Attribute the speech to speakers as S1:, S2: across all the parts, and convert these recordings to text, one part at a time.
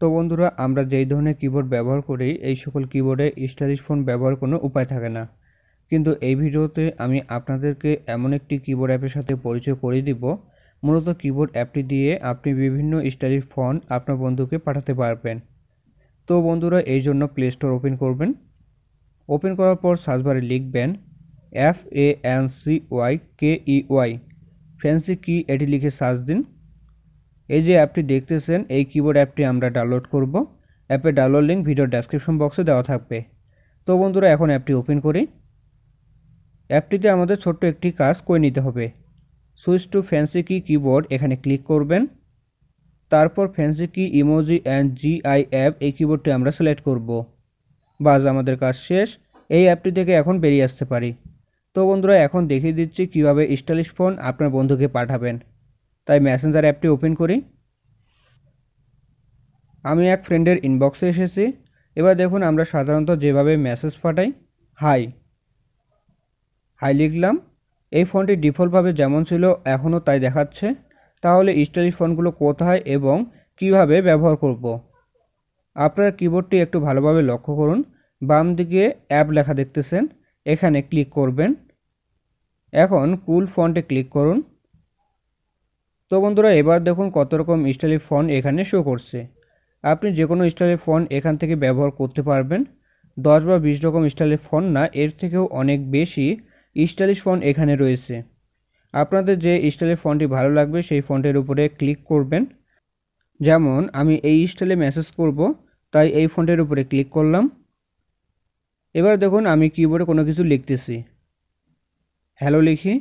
S1: তো বন্ধুরা আমরা যেই ধরনের কিবোর্ড ব্যবহার করি এই সকল কিবোর্ডে স্টাইলিশ ফোন ব্যবহার কোনো উপায় থাকে না কিন্তু এই ভিডিওতে আমি আপনাদেরকে এমন একটি কিবোর্ড অ্যাপের সাথে পরিচয় করিয়ে দিব মূলত কিবোর্ড অ্যাপটি দিয়ে আপনি বিভিন্ন স্টাইলিশ ফোন আপনার বন্ধুকে পাঠাতে পারবেন তো বন্ধুরা এই জন্য প্লে স্টোর ওপেন করবেন ওপেন করার পর সার্চবারে লিখবেন F A N C Y K E Y fancy key এটি লিখে সার্চ দিন এই যে অ্যাপটি দেখতেছেন এই কিবোর্ড অ্যাপটি আমরা ডাউনলোড করব অ্যাপের ডাউনলোড লিঙ্ক ভিডিও ডেসক্রিপশন বক্সে দেওয়া থাকবে তো বন্ধুরা এখন অ্যাপটি ওপেন করি অ্যাপটিতে আমাদের ছোট্ট একটি কাজ করে নিতে হবে switch to fancy key keyboard এখানে ক্লিক করবেন তারপর ফ্যান্সি কি ইমোজি অ্যান্ড জিআই অ্যাপ এই কিবোর্ডটি আমরা সিলেক্ট করব বাস আমাদের কাজ শেষ এই অ্যাপটি থেকে এখন বেরিয়ে আসতে পারি তো বন্ধুরা এখন দেখিয়ে দিচ্ছি কিভাবে স্টাইলিশ ফোন আপনার বন্ধুকে পাঠাবেন তাই ম্যাসেঞ্জার অ্যাপটি ওপেন করি আমি এক ফ্রেন্ডের ইনবক্সে এসেছি এবার দেখুন আমরা সাধারণত যেভাবে মেসেজ পাঠাই হাই হাই লিখলাম এই ফোনটি ডিফল্টভাবে যেমন ছিল এখনও তাই দেখাচ্ছে তাহলে স্টোরেজ ফোনগুলো কোথায় এবং কিভাবে ব্যবহার করব। আপনার কিবোর্ডটি একটু ভালোভাবে লক্ষ্য করুন বাম দিকে অ্যাপ লেখা দেখতেছেন এখানে ক্লিক করবেন এখন কুল ফন্টে ক্লিক করুন তো বন্ধুরা এবার দেখুন কত রকম স্টাইলের ফোন এখানে শো করছে আপনি যে কোনো স্টাইলের ফোন এখান থেকে ব্যবহার করতে পারবেন দশ বা বিশ রকম স্টাইলের ফোন না এর থেকেও অনেক বেশি স্টাইলিশ ফোন এখানে রয়েছে আপনাদের যে স্টাইলের ফোনটি ভালো লাগবে সেই ফোনটির উপরে ক্লিক করবেন যেমন আমি এই স্টাইলে মেসেজ করব তাই এই ফোনটির উপরে ক্লিক করলাম এবার দেখুন আমি কিবোর্ডে কোনো কিছু লিখতেছি হ্যালো লিখি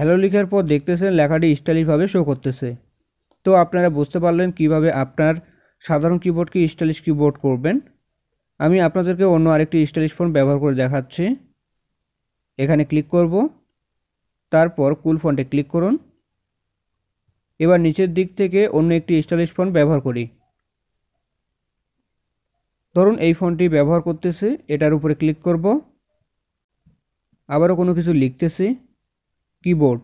S1: হ্যালো লেখার পর দেখতেছেন লেখাটি স্টাইলিশভাবে শো করতেছে তো আপনারা বুঝতে পারলেন কিভাবে আপনার সাধারণ কিবোর্ডকে স্টাইলিশ কিবোর্ড করবেন আমি আপনাদেরকে অন্য আরেকটি স্টাইলিশ ফোন ব্যবহার করে দেখাচ্ছি এখানে ক্লিক করব তারপর কুল ফন্টে ক্লিক করুন এবার নিচের দিক থেকে অন্য একটি স্টাইলিশ ফোন ব্যবহার করি ধরুন এই ফোনটি ব্যবহার করতেছি এটার উপরে ক্লিক করব আবারও কোনো কিছু লিখতেছি কিবোর্ড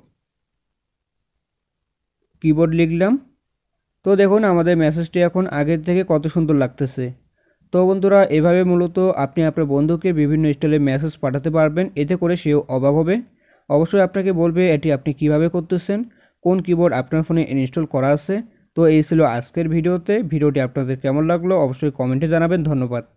S1: কিবোর্ড লিখলাম তো দেখুন আমাদের মেসেজটি এখন আগের থেকে কত সুন্দর লাগতেছে তো বন্ধুরা এভাবে মূলত আপনি আপনার বন্ধুকে বিভিন্ন স্টাইলে মেসেজ পাঠাতে পারবেন এতে করে সেও অবাক হবে অবশ্যই আপনাকে বলবে এটি আপনি কিভাবে করতেছেন কোন কিবোর্ড আপনার ফোনে ইনস্টল করা আছে তো এই ছিল আজকের ভিডিওতে ভিডিওটি আপনাদের কেমন লাগলো অবশ্যই কমেন্টে জানাবেন ধন্যবাদ